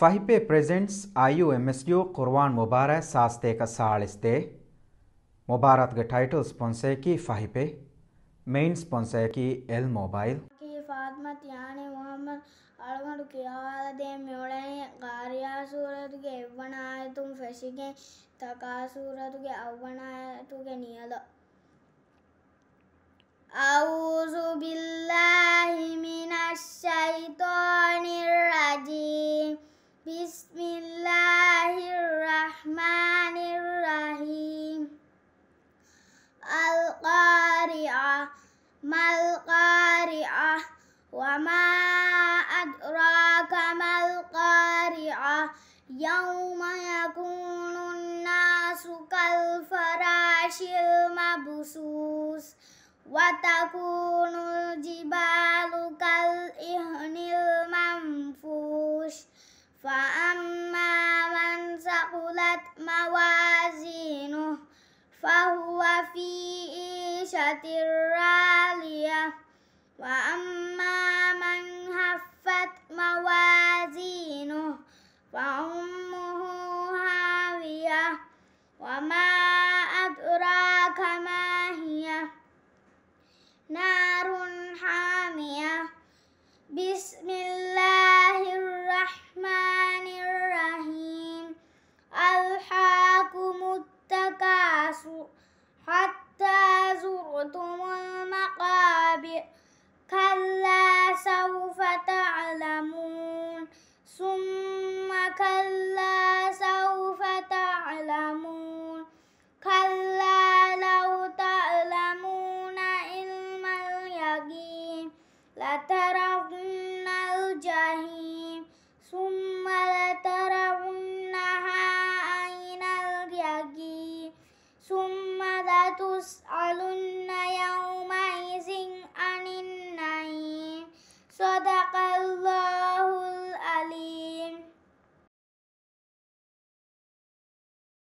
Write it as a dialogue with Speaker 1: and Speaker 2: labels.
Speaker 1: ފަހިބޭ ޕްރެޒެންޓްސް އައިޔުއެމެސްޔޫ ކުރުވާން މުބާރައި ސާސްތޭކަ ސާޅިސްދޭ މުބާރަತ್ಗೆ ޓައިޓަލް ސްޕޮންސޭކީ ފަހިބޭ މެއިން ސްޕޮންސަރކީ އެލް މޮބައިލް ފާތުމަތް ޔާނި މުހައްމަދު އަޅުގަނޑު ކިޔަވާލަދޭ މިއުޅެން ޤާރިޔާ ސޫރަތުގެ އެއްވަނާއަތުން ފެށިގެން ތަކާ ސޫރަތުގެ އައްވަނާއަތުގެ ނިޔަލަ ما القارعة وما أدراك ما القارعة يوم يكون الناس كالفراش المبسوس وتكون الجبال كالإهن المنفوش فأما من ثقلت موازينه فهو في عيشة الراس Vỏ. كلا سوف تعلمون كلا لو تعلمون علم اليقين لترون الجحيم ثم لترونها عين اليقين ثم لتسألن